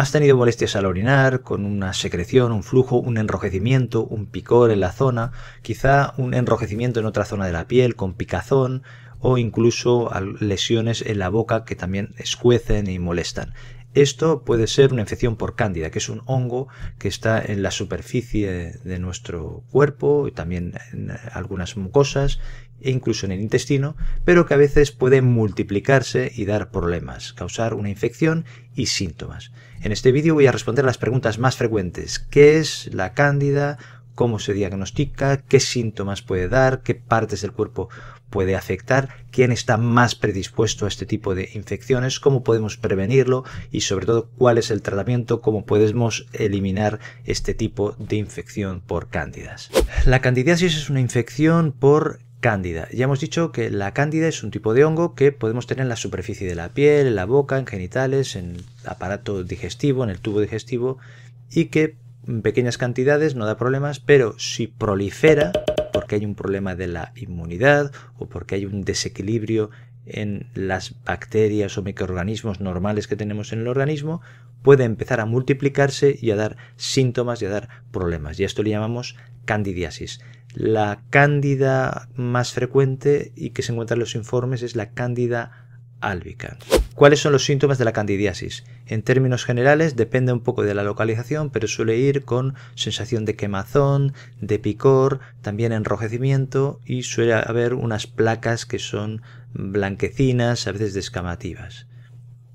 Has tenido molestias al orinar, con una secreción, un flujo, un enrojecimiento, un picor en la zona, quizá un enrojecimiento en otra zona de la piel, con picazón o incluso lesiones en la boca que también escuecen y molestan. Esto puede ser una infección por cándida, que es un hongo que está en la superficie de nuestro cuerpo y también en algunas mucosas incluso en el intestino, pero que a veces pueden multiplicarse y dar problemas, causar una infección y síntomas. En este vídeo voy a responder las preguntas más frecuentes. ¿Qué es la cándida? ¿Cómo se diagnostica? ¿Qué síntomas puede dar? ¿Qué partes del cuerpo puede afectar? ¿Quién está más predispuesto a este tipo de infecciones? ¿Cómo podemos prevenirlo? Y sobre todo, ¿cuál es el tratamiento? ¿Cómo podemos eliminar este tipo de infección por cándidas? La candidiasis es una infección por Cándida. Ya hemos dicho que la cándida es un tipo de hongo que podemos tener en la superficie de la piel, en la boca, en genitales, en el aparato digestivo, en el tubo digestivo y que en pequeñas cantidades no da problemas, pero si prolifera, porque hay un problema de la inmunidad o porque hay un desequilibrio en las bacterias o microorganismos normales que tenemos en el organismo, puede empezar a multiplicarse y a dar síntomas y a dar problemas. Y esto le llamamos candidiasis. La cándida más frecuente y que se encuentra en los informes es la cándida ¿Cuáles son los síntomas de la candidiasis? En términos generales depende un poco de la localización, pero suele ir con sensación de quemazón, de picor, también enrojecimiento y suele haber unas placas que son blanquecinas, a veces descamativas.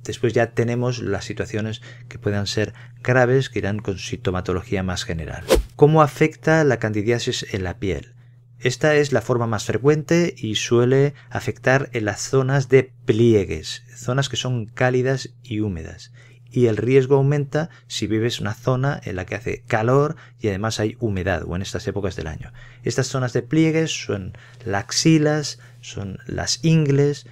Después ya tenemos las situaciones que puedan ser graves, que irán con sintomatología más general. ¿Cómo afecta la candidiasis en la piel? Esta es la forma más frecuente y suele afectar en las zonas de pliegues, zonas que son cálidas y húmedas. Y el riesgo aumenta si vives una zona en la que hace calor y además hay humedad o en estas épocas del año. Estas zonas de pliegues son las axilas, son las ingles,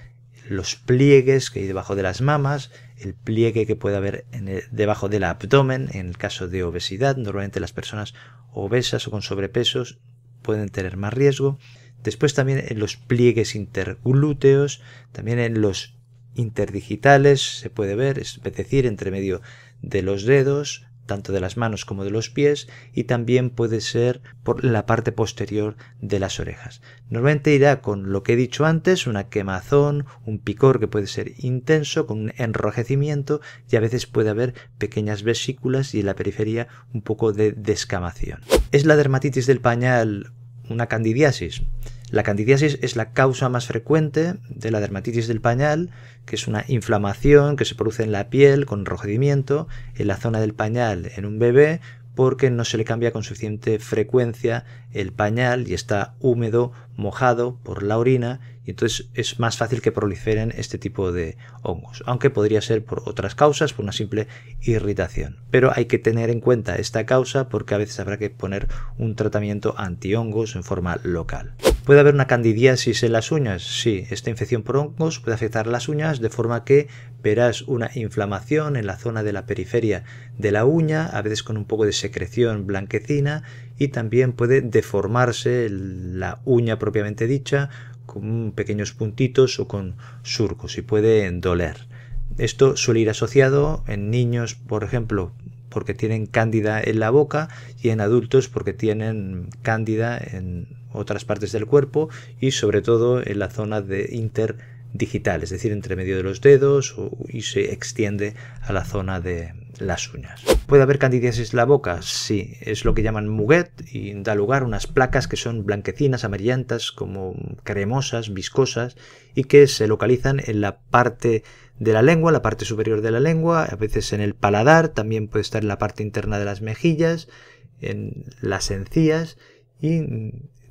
los pliegues que hay debajo de las mamas, el pliegue que puede haber debajo del abdomen en el caso de obesidad. Normalmente las personas obesas o con sobrepesos pueden tener más riesgo. Después también en los pliegues interglúteos, también en los interdigitales se puede ver, es decir, entre medio de los dedos, tanto de las manos como de los pies y también puede ser por la parte posterior de las orejas. Normalmente irá con lo que he dicho antes, una quemazón, un picor que puede ser intenso, con un enrojecimiento y a veces puede haber pequeñas vesículas y en la periferia un poco de descamación. ¿Es la dermatitis del pañal una candidiasis? La candidiasis es la causa más frecuente de la dermatitis del pañal, que es una inflamación que se produce en la piel con enrojecimiento en la zona del pañal en un bebé porque no se le cambia con suficiente frecuencia el pañal y está húmedo, mojado por la orina y entonces es más fácil que proliferen este tipo de hongos, aunque podría ser por otras causas, por una simple irritación. Pero hay que tener en cuenta esta causa porque a veces habrá que poner un tratamiento antihongos en forma local. ¿Puede haber una candidiasis en las uñas? Sí, esta infección por hongos puede afectar las uñas de forma que verás una inflamación en la zona de la periferia de la uña, a veces con un poco de secreción blanquecina y también puede deformarse la uña propiamente dicha con pequeños puntitos o con surcos y puede doler. Esto suele ir asociado en niños, por ejemplo, porque tienen cándida en la boca y en adultos porque tienen cándida en otras partes del cuerpo y sobre todo en la zona de inter digital, es decir, entre medio de los dedos y se extiende a la zona de las uñas. ¿Puede haber candidiasis en la boca? Sí, es lo que llaman muguet y da lugar a unas placas que son blanquecinas, amarillentas, como cremosas, viscosas y que se localizan en la parte de la lengua, la parte superior de la lengua, a veces en el paladar, también puede estar en la parte interna de las mejillas, en las encías y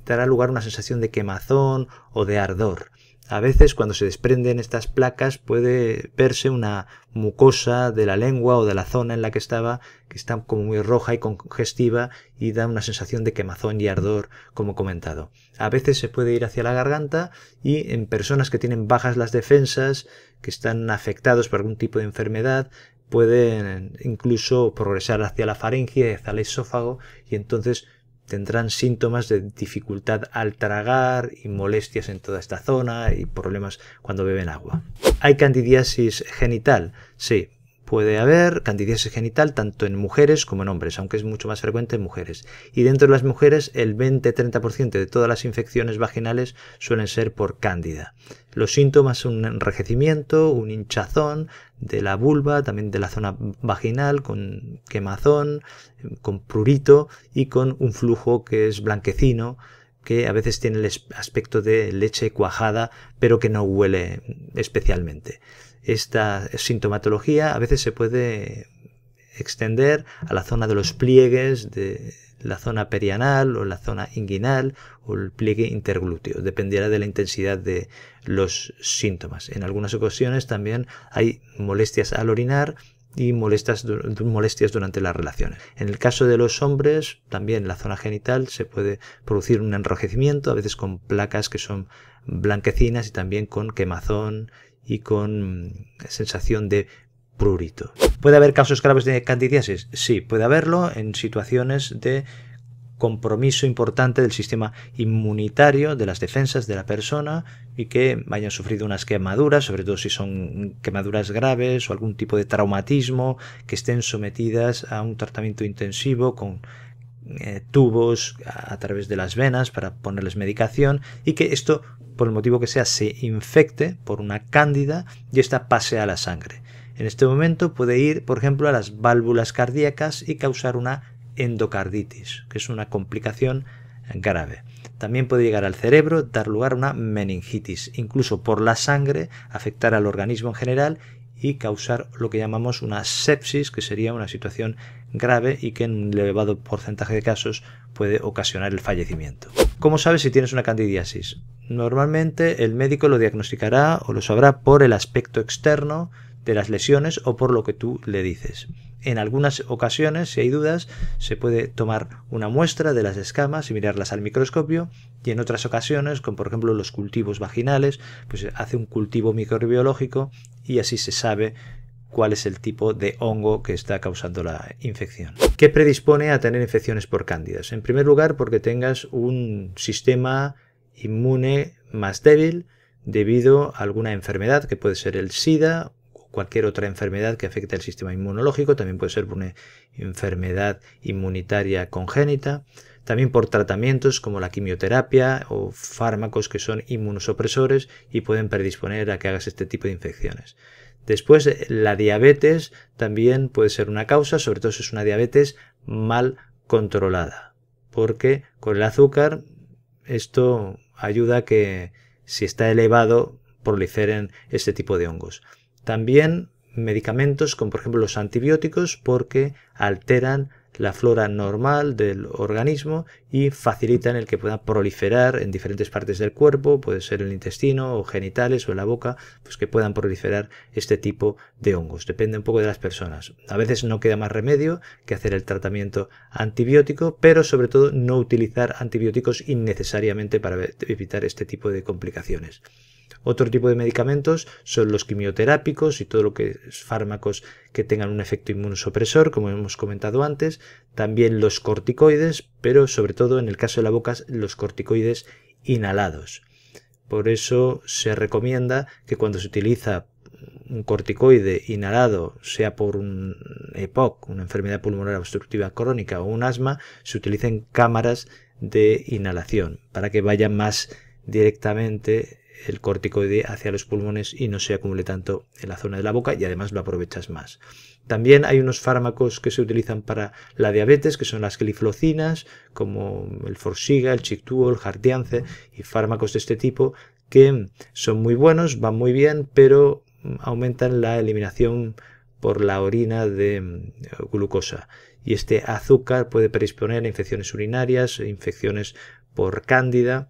dará lugar a una sensación de quemazón o de ardor. A veces cuando se desprenden estas placas puede verse una mucosa de la lengua o de la zona en la que estaba, que está como muy roja y congestiva y da una sensación de quemazón y ardor, como comentado. A veces se puede ir hacia la garganta y en personas que tienen bajas las defensas, que están afectados por algún tipo de enfermedad, pueden incluso progresar hacia la faringe, hacia el esófago y entonces tendrán síntomas de dificultad al tragar y molestias en toda esta zona y problemas cuando beben agua. ¿Hay candidiasis genital? Sí, Puede haber candidiasis genital tanto en mujeres como en hombres, aunque es mucho más frecuente en mujeres. Y dentro de las mujeres, el 20-30% de todas las infecciones vaginales suelen ser por cándida. Los síntomas son un enrejecimiento, un hinchazón de la vulva, también de la zona vaginal, con quemazón, con prurito y con un flujo que es blanquecino que a veces tiene el aspecto de leche cuajada, pero que no huele especialmente. Esta sintomatología a veces se puede extender a la zona de los pliegues, de la zona perianal o la zona inguinal o el pliegue interglúteo. Dependerá de la intensidad de los síntomas. En algunas ocasiones también hay molestias al orinar y molestias, molestias durante las relaciones. En el caso de los hombres, también en la zona genital se puede producir un enrojecimiento, a veces con placas que son blanquecinas y también con quemazón y con sensación de prurito. ¿Puede haber casos graves de candidiasis? Sí, puede haberlo en situaciones de compromiso importante del sistema inmunitario, de las defensas de la persona y que hayan sufrido unas quemaduras, sobre todo si son quemaduras graves o algún tipo de traumatismo, que estén sometidas a un tratamiento intensivo con eh, tubos a través de las venas para ponerles medicación y que esto por el motivo que sea, se infecte por una cándida y esta pase a la sangre. En este momento puede ir, por ejemplo, a las válvulas cardíacas y causar una endocarditis, que es una complicación grave. También puede llegar al cerebro, dar lugar a una meningitis, incluso por la sangre, afectar al organismo en general y causar lo que llamamos una sepsis, que sería una situación grave y que en un elevado porcentaje de casos puede ocasionar el fallecimiento. ¿Cómo sabes si tienes una candidiasis? Normalmente el médico lo diagnosticará o lo sabrá por el aspecto externo de las lesiones o por lo que tú le dices. En algunas ocasiones, si hay dudas, se puede tomar una muestra de las escamas y mirarlas al microscopio y en otras ocasiones, como por ejemplo los cultivos vaginales, pues hace un cultivo microbiológico y así se sabe cuál es el tipo de hongo que está causando la infección. ¿Qué predispone a tener infecciones por cándidas? En primer lugar, porque tengas un sistema inmune más débil debido a alguna enfermedad que puede ser el SIDA o cualquier otra enfermedad que afecte al sistema inmunológico, también puede ser una enfermedad inmunitaria congénita, también por tratamientos como la quimioterapia o fármacos que son inmunosupresores y pueden predisponer a que hagas este tipo de infecciones. Después, la diabetes también puede ser una causa, sobre todo si es una diabetes mal controlada, porque con el azúcar esto ayuda a que si está elevado proliferen este tipo de hongos. También medicamentos como por ejemplo los antibióticos porque alteran la flora normal del organismo y facilitan el que pueda proliferar en diferentes partes del cuerpo, puede ser el intestino o genitales o la boca, pues que puedan proliferar este tipo de hongos. Depende un poco de las personas. A veces no queda más remedio que hacer el tratamiento antibiótico, pero sobre todo no utilizar antibióticos innecesariamente para evitar este tipo de complicaciones. Otro tipo de medicamentos son los quimioterápicos y todo lo que es fármacos que tengan un efecto inmunosupresor, como hemos comentado antes, también los corticoides, pero sobre todo en el caso de la boca los corticoides inhalados. Por eso se recomienda que cuando se utiliza un corticoide inhalado, sea por un EPOC, una enfermedad pulmonar obstructiva crónica o un asma, se utilicen cámaras de inhalación para que vayan más directamente el corticoide hacia los pulmones y no se acumule tanto en la zona de la boca y además lo aprovechas más. También hay unos fármacos que se utilizan para la diabetes, que son las gliflocinas, como el Forsiga, el Chictuo, el Jardiance y fármacos de este tipo que son muy buenos, van muy bien, pero aumentan la eliminación por la orina de eh, glucosa. Y este azúcar puede predisponer a infecciones urinarias, infecciones por cándida,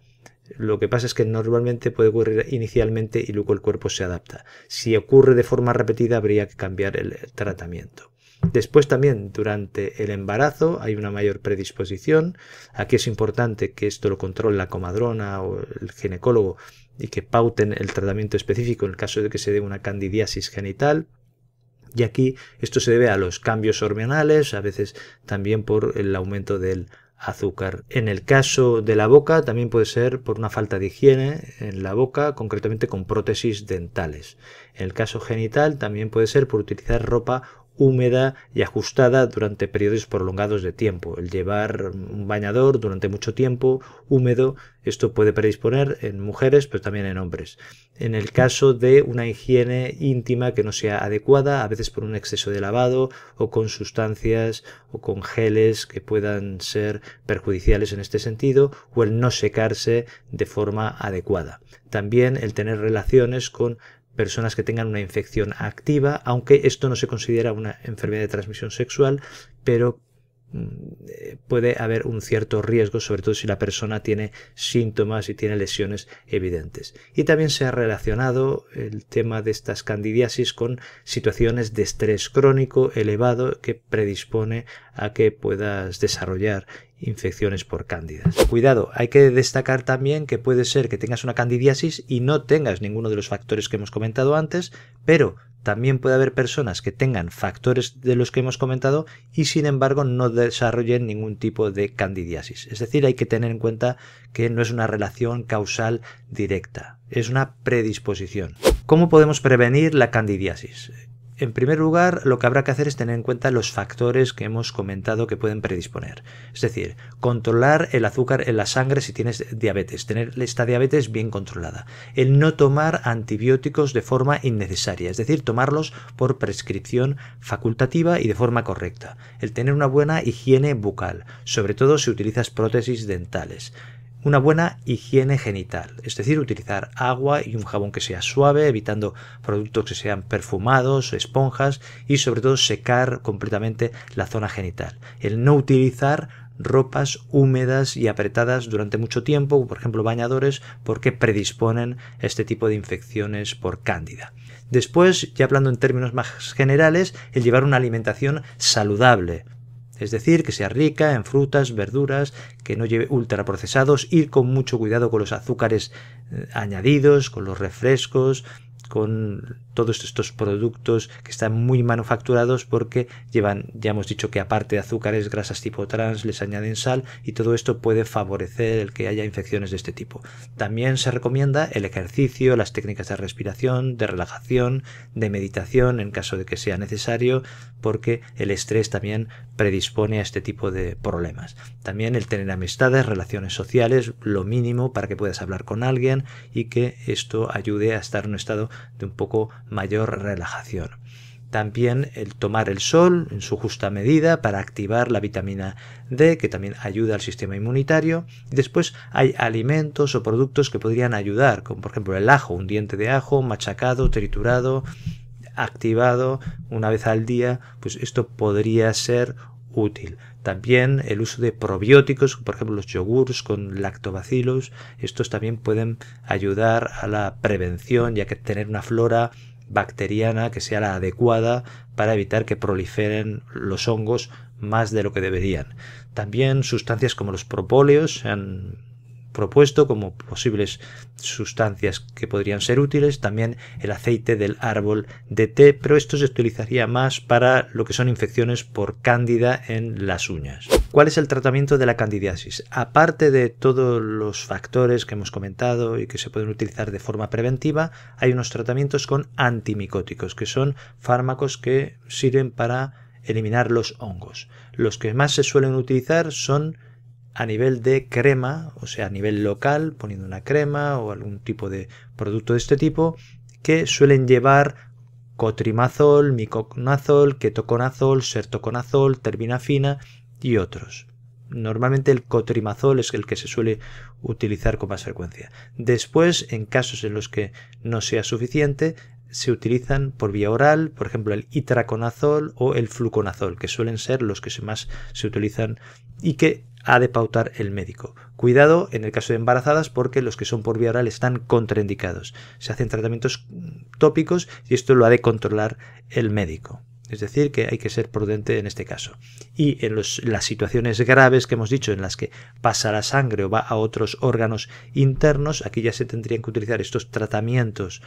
lo que pasa es que normalmente puede ocurrir inicialmente y luego el cuerpo se adapta. Si ocurre de forma repetida habría que cambiar el tratamiento. Después también durante el embarazo hay una mayor predisposición. Aquí es importante que esto lo controle la comadrona o el ginecólogo y que pauten el tratamiento específico en el caso de que se dé una candidiasis genital. Y aquí esto se debe a los cambios hormonales, a veces también por el aumento del azúcar. En el caso de la boca también puede ser por una falta de higiene en la boca, concretamente con prótesis dentales. En el caso genital también puede ser por utilizar ropa húmeda y ajustada durante periodos prolongados de tiempo. El llevar un bañador durante mucho tiempo húmedo, esto puede predisponer en mujeres, pero también en hombres. En el caso de una higiene íntima que no sea adecuada, a veces por un exceso de lavado o con sustancias o con geles que puedan ser perjudiciales en este sentido, o el no secarse de forma adecuada. También el tener relaciones con personas que tengan una infección activa, aunque esto no se considera una enfermedad de transmisión sexual, pero mm, eh, puede haber un cierto riesgo, sobre todo si la persona tiene síntomas y tiene lesiones evidentes. Y también se ha relacionado el tema de estas candidiasis con situaciones de estrés crónico elevado que predispone a que puedas desarrollar infecciones por cándidas. Cuidado, hay que destacar también que puede ser que tengas una candidiasis y no tengas ninguno de los factores que hemos comentado antes, pero también puede haber personas que tengan factores de los que hemos comentado y sin embargo no desarrollen ningún tipo de candidiasis. Es decir, hay que tener en cuenta que no es una relación causal directa, es una predisposición. ¿Cómo podemos prevenir la candidiasis? En primer lugar, lo que habrá que hacer es tener en cuenta los factores que hemos comentado que pueden predisponer. Es decir, controlar el azúcar en la sangre si tienes diabetes, tener esta diabetes bien controlada. El no tomar antibióticos de forma innecesaria, es decir, tomarlos por prescripción facultativa y de forma correcta. El tener una buena higiene bucal, sobre todo si utilizas prótesis dentales. Una buena higiene genital, es decir, utilizar agua y un jabón que sea suave, evitando productos que sean perfumados, esponjas y sobre todo secar completamente la zona genital. El no utilizar ropas húmedas y apretadas durante mucho tiempo, por ejemplo bañadores, porque predisponen este tipo de infecciones por cándida. Después, ya hablando en términos más generales, el llevar una alimentación saludable, es decir, que sea rica en frutas, verduras, que no lleve ultraprocesados, ir con mucho cuidado con los azúcares eh, añadidos, con los refrescos, con todos estos productos que están muy manufacturados porque llevan, ya hemos dicho que aparte de azúcares, grasas tipo trans, les añaden sal y todo esto puede favorecer el que haya infecciones de este tipo. También se recomienda el ejercicio, las técnicas de respiración, de relajación, de meditación en caso de que sea necesario porque el estrés también predispone a este tipo de problemas. También el tener amistades, relaciones sociales, lo mínimo para que puedas hablar con alguien y que esto ayude a estar en un estado de un poco mayor relajación. También el tomar el sol en su justa medida para activar la vitamina D, que también ayuda al sistema inmunitario. después hay alimentos o productos que podrían ayudar, como por ejemplo el ajo, un diente de ajo machacado, triturado, activado una vez al día, pues esto podría ser útil. También el uso de probióticos, por ejemplo los yogures con lactobacilos, estos también pueden ayudar a la prevención, ya que tener una flora bacteriana que sea la adecuada para evitar que proliferen los hongos más de lo que deberían. También sustancias como los propóleos propuesto como posibles sustancias que podrían ser útiles, también el aceite del árbol de té, pero esto se utilizaría más para lo que son infecciones por cándida en las uñas. ¿Cuál es el tratamiento de la candidiasis? Aparte de todos los factores que hemos comentado y que se pueden utilizar de forma preventiva, hay unos tratamientos con antimicóticos, que son fármacos que sirven para eliminar los hongos. Los que más se suelen utilizar son a nivel de crema, o sea, a nivel local, poniendo una crema o algún tipo de producto de este tipo, que suelen llevar cotrimazol, miconazol, ketoconazol, sertoconazol, terminafina y otros. Normalmente el cotrimazol es el que se suele utilizar con más frecuencia. Después, en casos en los que no sea suficiente, se utilizan por vía oral, por ejemplo el itraconazol o el fluconazol, que suelen ser los que más se utilizan y que ha de pautar el médico. Cuidado en el caso de embarazadas porque los que son por vía oral están contraindicados. Se hacen tratamientos mm, tópicos y esto lo ha de controlar el médico. Es decir, que hay que ser prudente en este caso. Y en las situaciones graves que hemos dicho, en las que pasa la sangre o va a otros órganos internos, aquí ya se tendrían que utilizar estos tratamientos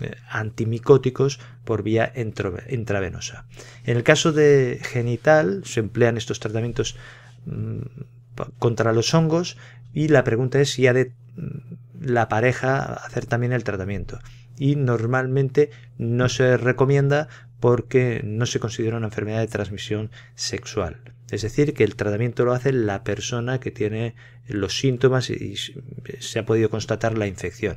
eh, antimicóticos por vía intravenosa. En el caso de genital se emplean estos tratamientos Mm, contra los hongos y la pregunta es si ha de mm, la pareja hacer también el tratamiento. Y normalmente no se recomienda porque no se considera una enfermedad de transmisión sexual. Es decir, que el tratamiento lo hace la persona que tiene los síntomas y se ha podido constatar la infección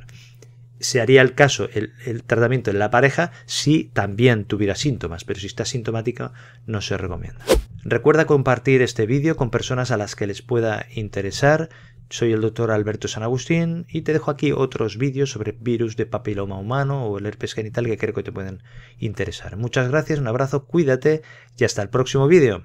se haría el caso, el, tratamiento en la pareja, si también tuviera síntomas, pero si está sintomática no se recomienda. Recuerda compartir este vídeo con personas a las que les pueda interesar. Soy el doctor Alberto San Agustín y te dejo aquí otros vídeos sobre virus de papiloma humano o el herpes genital que creo que te pueden interesar. Muchas gracias, un abrazo, cuídate y hasta el próximo vídeo.